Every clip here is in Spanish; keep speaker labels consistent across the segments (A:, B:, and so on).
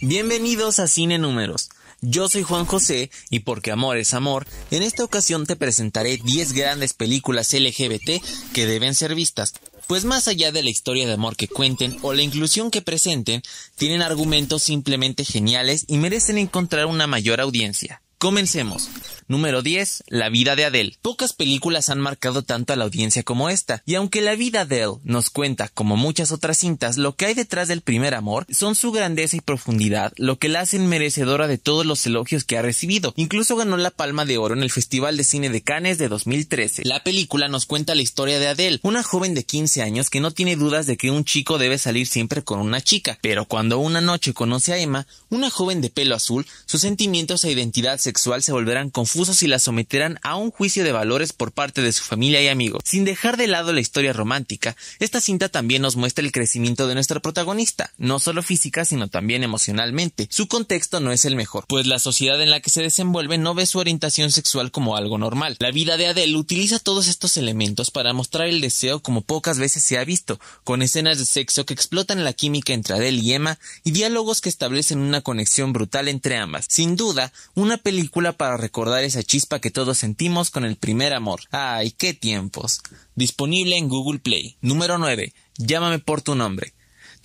A: Bienvenidos a Cine Números. Yo soy Juan José y porque amor es amor, en esta ocasión te presentaré 10 grandes películas LGBT que deben ser vistas, pues más allá de la historia de amor que cuenten o la inclusión que presenten, tienen argumentos simplemente geniales y merecen encontrar una mayor audiencia. Comencemos. Número 10. La vida de Adele. Pocas películas han marcado tanto a la audiencia como esta, y aunque la vida de Adele nos cuenta, como muchas otras cintas, lo que hay detrás del primer amor, son su grandeza y profundidad lo que la hacen merecedora de todos los elogios que ha recibido. Incluso ganó la Palma de Oro en el Festival de Cine de Cannes de 2013. La película nos cuenta la historia de Adele, una joven de 15 años que no tiene dudas de que un chico debe salir siempre con una chica, pero cuando una noche conoce a Emma, una joven de pelo azul, sus sentimientos e identidad sexual se volverán confusos si la someterán a un juicio de valores por parte de su familia y amigos. Sin dejar de lado la historia romántica, esta cinta también nos muestra el crecimiento de nuestra protagonista, no solo física sino también emocionalmente. Su contexto no es el mejor, pues la sociedad en la que se desenvuelve no ve su orientación sexual como algo normal. La vida de Adele utiliza todos estos elementos para mostrar el deseo como pocas veces se ha visto, con escenas de sexo que explotan la química entre Adele y Emma y diálogos que establecen una conexión brutal entre ambas. Sin duda, una película para recordar esa chispa que todos sentimos con el primer amor. ¡Ay, qué tiempos! Disponible en Google Play. Número 9. Llámame por tu nombre.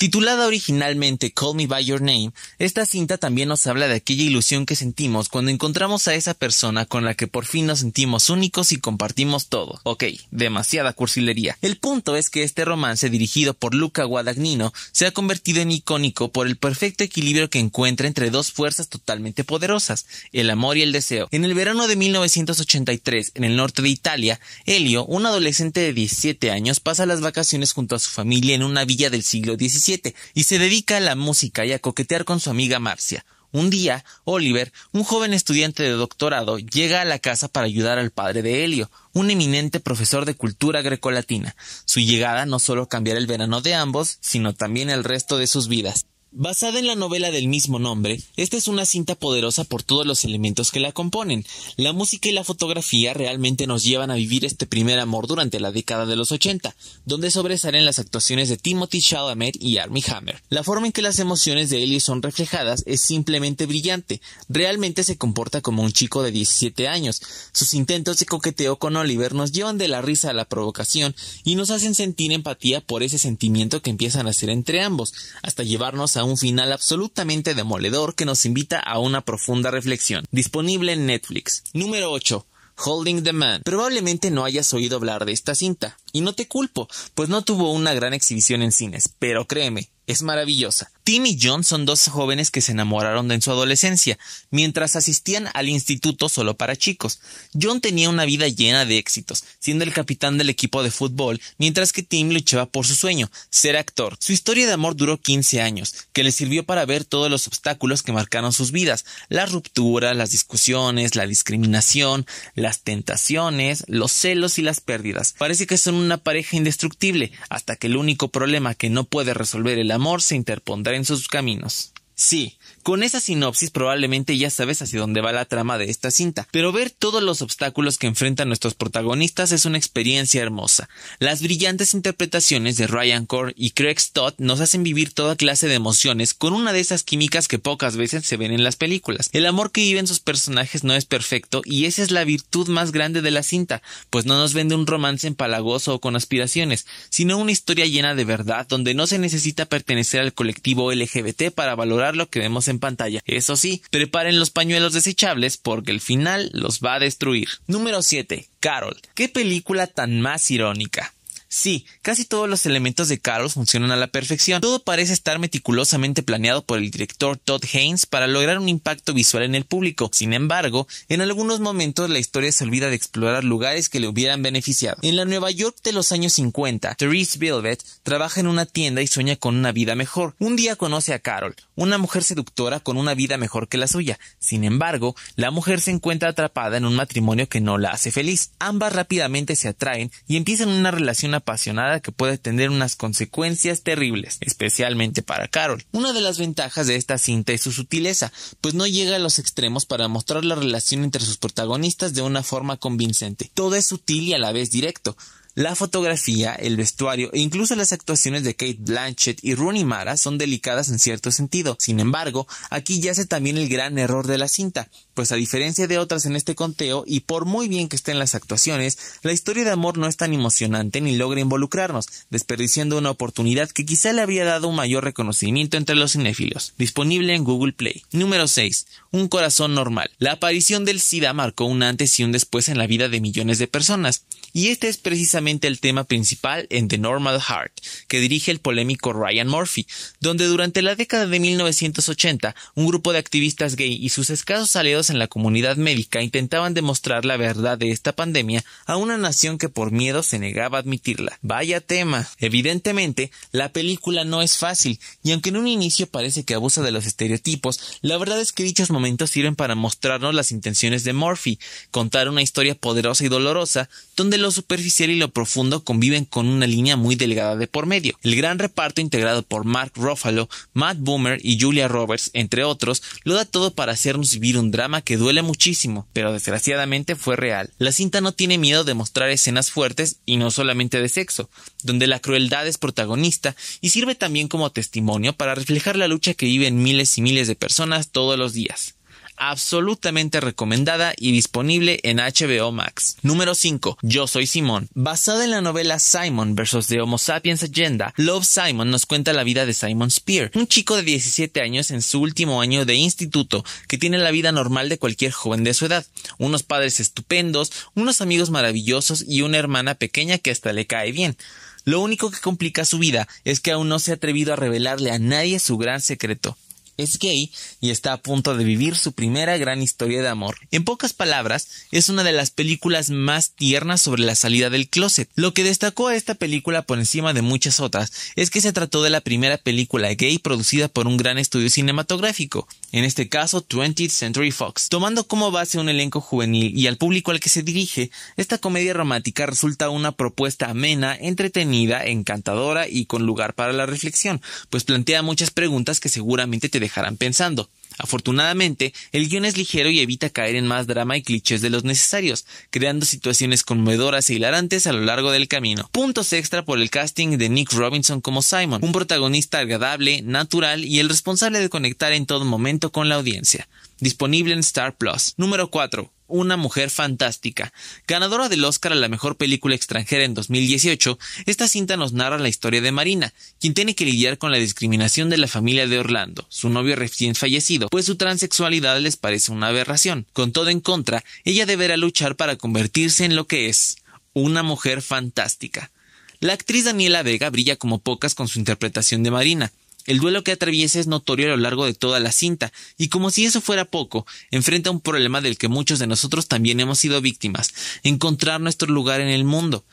A: Titulada originalmente Call Me By Your Name, esta cinta también nos habla de aquella ilusión que sentimos cuando encontramos a esa persona con la que por fin nos sentimos únicos y compartimos todo. Ok, demasiada cursilería. El punto es que este romance dirigido por Luca Guadagnino se ha convertido en icónico por el perfecto equilibrio que encuentra entre dos fuerzas totalmente poderosas, el amor y el deseo. En el verano de 1983, en el norte de Italia, Elio, un adolescente de 17 años, pasa las vacaciones junto a su familia en una villa del siglo XVII y se dedica a la música y a coquetear con su amiga Marcia. Un día, Oliver, un joven estudiante de doctorado, llega a la casa para ayudar al padre de Helio, un eminente profesor de cultura grecolatina. Su llegada no solo cambiará el verano de ambos, sino también el resto de sus vidas. Basada en la novela del mismo nombre, esta es una cinta poderosa por todos los elementos que la componen. La música y la fotografía realmente nos llevan a vivir este primer amor durante la década de los 80, donde sobresalen las actuaciones de Timothy Chalamet y Armie Hammer. La forma en que las emociones de Ellie son reflejadas es simplemente brillante. Realmente se comporta como un chico de 17 años. Sus intentos de coqueteo con Oliver nos llevan de la risa a la provocación y nos hacen sentir empatía por ese sentimiento que empiezan a hacer entre ambos, hasta llevarnos a un final absolutamente demoledor que nos invita a una profunda reflexión. Disponible en Netflix. Número 8. Holding the Man. Probablemente no hayas oído hablar de esta cinta. Y no te culpo, pues no tuvo una gran exhibición en cines, pero créeme, es maravillosa. Tim y John son dos jóvenes que se enamoraron en su adolescencia, mientras asistían al instituto solo para chicos. John tenía una vida llena de éxitos, siendo el capitán del equipo de fútbol, mientras que Tim luchaba por su sueño, ser actor. Su historia de amor duró 15 años, que le sirvió para ver todos los obstáculos que marcaron sus vidas, la ruptura, las discusiones, la discriminación, las tentaciones, los celos y las pérdidas. Parece que son una pareja indestructible, hasta que el único problema que no puede resolver el el amor se interpondrá en sus caminos. Sí, con esa sinopsis probablemente ya sabes hacia dónde va la trama de esta cinta, pero ver todos los obstáculos que enfrentan nuestros protagonistas es una experiencia hermosa. Las brillantes interpretaciones de Ryan Core y Craig Stott nos hacen vivir toda clase de emociones con una de esas químicas que pocas veces se ven en las películas. El amor que viven sus personajes no es perfecto y esa es la virtud más grande de la cinta, pues no nos vende un romance empalagoso o con aspiraciones, sino una historia llena de verdad donde no se necesita pertenecer al colectivo LGBT para valorar lo que vemos en en pantalla. Eso sí, preparen los pañuelos desechables porque el final los va a destruir. Número 7. Carol. ¿Qué película tan más irónica? Sí, casi todos los elementos de Carol funcionan a la perfección. Todo parece estar meticulosamente planeado por el director Todd Haynes para lograr un impacto visual en el público. Sin embargo, en algunos momentos la historia se olvida de explorar lugares que le hubieran beneficiado. En la Nueva York de los años 50, Therese Velvet trabaja en una tienda y sueña con una vida mejor. Un día conoce a Carol, una mujer seductora con una vida mejor que la suya. Sin embargo, la mujer se encuentra atrapada en un matrimonio que no la hace feliz. Ambas rápidamente se atraen y empiezan una relación apasionada que puede tener unas consecuencias terribles, especialmente para Carol. Una de las ventajas de esta cinta es su sutileza, pues no llega a los extremos para mostrar la relación entre sus protagonistas de una forma convincente. Todo es sutil y a la vez directo. La fotografía, el vestuario e incluso las actuaciones de Kate Blanchett y Rooney Mara son delicadas en cierto sentido. Sin embargo, aquí yace también el gran error de la cinta, pues a diferencia de otras en este conteo y por muy bien que estén las actuaciones, la historia de amor no es tan emocionante ni logra involucrarnos, desperdiciando una oportunidad que quizá le habría dado un mayor reconocimiento entre los cinéfilos. Disponible en Google Play. Número 6 un corazón normal. La aparición del SIDA marcó un antes y un después en la vida de millones de personas, y este es precisamente el tema principal en The Normal Heart, que dirige el polémico Ryan Murphy, donde durante la década de 1980 un grupo de activistas gay y sus escasos aliados en la comunidad médica intentaban demostrar la verdad de esta pandemia a una nación que por miedo se negaba a admitirla. Vaya tema. Evidentemente, la película no es fácil, y aunque en un inicio parece que abusa de los estereotipos, la verdad es que dichos sirven para mostrarnos las intenciones de Murphy, contar una historia poderosa y dolorosa, donde lo superficial y lo profundo conviven con una línea muy delgada de por medio. El gran reparto integrado por Mark Ruffalo, Matt Boomer y Julia Roberts, entre otros, lo da todo para hacernos vivir un drama que duele muchísimo, pero desgraciadamente fue real. La cinta no tiene miedo de mostrar escenas fuertes y no solamente de sexo, donde la crueldad es protagonista y sirve también como testimonio para reflejar la lucha que viven miles y miles de personas todos los días. Absolutamente recomendada y disponible en HBO Max. Número 5. Yo soy Simón. Basada en la novela Simon vs. The Homo Sapiens Agenda, Love Simon nos cuenta la vida de Simon Spear, un chico de 17 años en su último año de instituto que tiene la vida normal de cualquier joven de su edad. Unos padres estupendos, unos amigos maravillosos y una hermana pequeña que hasta le cae bien. Lo único que complica su vida es que aún no se ha atrevido a revelarle a nadie su gran secreto. Es gay y está a punto de vivir su primera gran historia de amor. En pocas palabras, es una de las películas más tiernas sobre la salida del closet. Lo que destacó a esta película por encima de muchas otras es que se trató de la primera película gay producida por un gran estudio cinematográfico en este caso 20th Century Fox. Tomando como base un elenco juvenil y al público al que se dirige, esta comedia romántica resulta una propuesta amena, entretenida, encantadora y con lugar para la reflexión, pues plantea muchas preguntas que seguramente te dejarán pensando. Afortunadamente, el guión es ligero y evita caer en más drama y clichés de los necesarios, creando situaciones conmovedoras e hilarantes a lo largo del camino. Puntos extra por el casting de Nick Robinson como Simon, un protagonista agradable, natural y el responsable de conectar en todo momento con la audiencia. Disponible en Star Plus. Número 4. Una mujer fantástica. Ganadora del Oscar a la mejor película extranjera en 2018, esta cinta nos narra la historia de Marina, quien tiene que lidiar con la discriminación de la familia de Orlando, su novio recién fallecido, pues su transexualidad les parece una aberración. Con todo en contra, ella deberá luchar para convertirse en lo que es, una mujer fantástica. La actriz Daniela Vega brilla como pocas con su interpretación de Marina, el duelo que atraviesa es notorio a lo largo de toda la cinta, y como si eso fuera poco, enfrenta un problema del que muchos de nosotros también hemos sido víctimas, encontrar nuestro lugar en el mundo.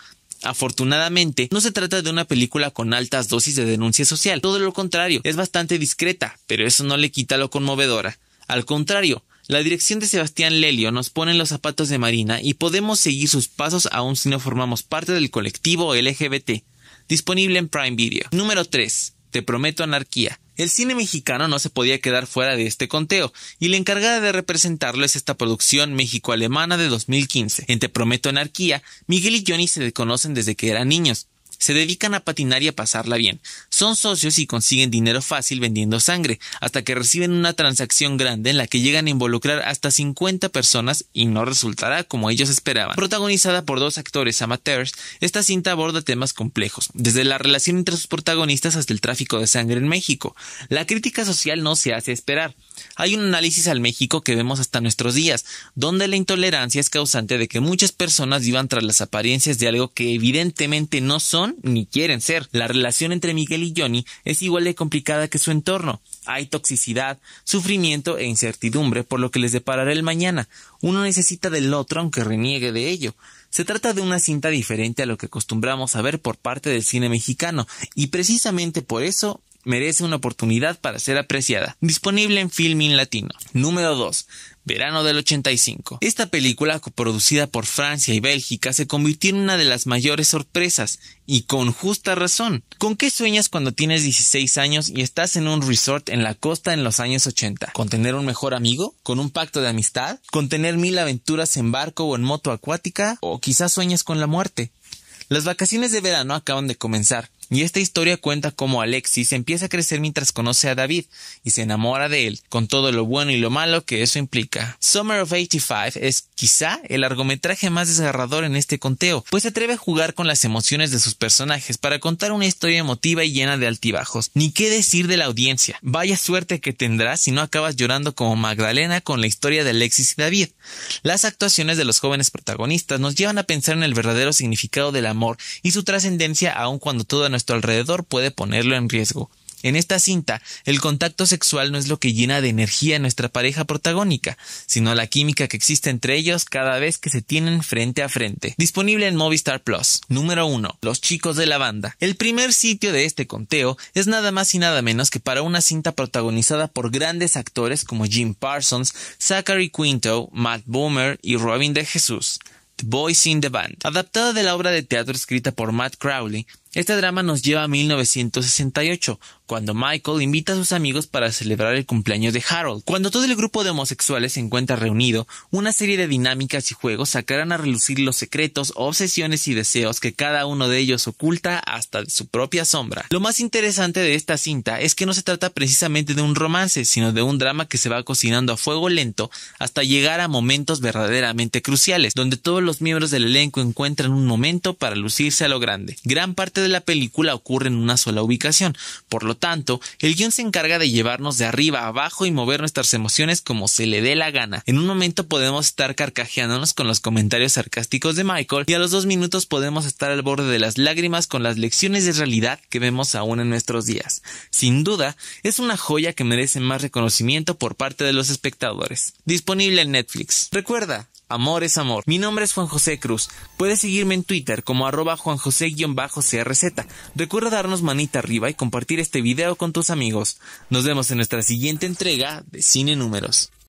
A: Afortunadamente, no se trata de una película con altas dosis de denuncia social, todo lo contrario, es bastante discreta, pero eso no le quita lo conmovedora. Al contrario, la dirección de Sebastián Lelio nos pone en los zapatos de Marina y podemos seguir sus pasos aún si no formamos parte del colectivo LGBT. Disponible en Prime Video. Número 3. Te prometo anarquía. El cine mexicano no se podía quedar fuera de este conteo, y la encargada de representarlo es esta producción México-Alemana de 2015. En Te Prometo Anarquía, Miguel y Johnny se conocen desde que eran niños, se dedican a patinar y a pasarla bien. Son socios y consiguen dinero fácil vendiendo sangre, hasta que reciben una transacción grande en la que llegan a involucrar hasta 50 personas y no resultará como ellos esperaban. Protagonizada por dos actores amateurs, esta cinta aborda temas complejos, desde la relación entre sus protagonistas hasta el tráfico de sangre en México. La crítica social no se hace esperar. Hay un análisis al México que vemos hasta nuestros días, donde la intolerancia es causante de que muchas personas vivan tras las apariencias de algo que evidentemente no son ni quieren ser. La relación entre Miguel y Johnny es igual de complicada que su entorno. Hay toxicidad, sufrimiento e incertidumbre por lo que les deparará el mañana. Uno necesita del otro aunque reniegue de ello. Se trata de una cinta diferente a lo que acostumbramos a ver por parte del cine mexicano y precisamente por eso merece una oportunidad para ser apreciada. Disponible en Filmin Latino. Número 2 verano del 85. Esta película, coproducida por Francia y Bélgica, se convirtió en una de las mayores sorpresas, y con justa razón. ¿Con qué sueñas cuando tienes 16 años y estás en un resort en la costa en los años 80? ¿Con tener un mejor amigo? ¿Con un pacto de amistad? ¿Con tener mil aventuras en barco o en moto acuática? ¿O quizás sueñas con la muerte? Las vacaciones de verano acaban de comenzar, y esta historia cuenta cómo Alexis empieza a crecer mientras conoce a David y se enamora de él, con todo lo bueno y lo malo que eso implica. Summer of 85 es quizá el largometraje más desgarrador en este conteo, pues se atreve a jugar con las emociones de sus personajes para contar una historia emotiva y llena de altibajos. Ni qué decir de la audiencia. Vaya suerte que tendrás si no acabas llorando como Magdalena con la historia de Alexis y David. Las actuaciones de los jóvenes protagonistas nos llevan a pensar en el verdadero significado del amor y su trascendencia aun cuando toda nuestra nuestro alrededor puede ponerlo en riesgo. En esta cinta, el contacto sexual no es lo que llena de energía a nuestra pareja protagónica, sino la química que existe entre ellos cada vez que se tienen frente a frente. Disponible en Movistar Plus. Número 1. Los chicos de la banda. El primer sitio de este conteo es nada más y nada menos que para una cinta protagonizada por grandes actores como Jim Parsons, Zachary Quinto, Matt Boomer y Robin de Jesús. The Boys in the Band, adaptada de la obra de teatro escrita por Matt Crowley, este drama nos lleva a 1968, cuando Michael invita a sus amigos para celebrar el cumpleaños de Harold. Cuando todo el grupo de homosexuales se encuentra reunido, una serie de dinámicas y juegos sacarán a relucir los secretos, obsesiones y deseos que cada uno de ellos oculta hasta de su propia sombra. Lo más interesante de esta cinta es que no se trata precisamente de un romance, sino de un drama que se va cocinando a fuego lento hasta llegar a momentos verdaderamente cruciales, donde todos los miembros del elenco encuentran un momento para lucirse a lo grande. Gran parte de la película ocurre en una sola ubicación, por lo tanto, el guión se encarga de llevarnos de arriba a abajo y mover nuestras emociones como se le dé la gana. En un momento podemos estar carcajeándonos con los comentarios sarcásticos de Michael y a los dos minutos podemos estar al borde de las lágrimas con las lecciones de realidad que vemos aún en nuestros días. Sin duda, es una joya que merece más reconocimiento por parte de los espectadores. Disponible en Netflix. Recuerda, Amor es amor. Mi nombre es Juan José Cruz. Puedes seguirme en Twitter como arroba josé crz Recuerda darnos manita arriba y compartir este video con tus amigos. Nos vemos en nuestra siguiente entrega de Cine Números.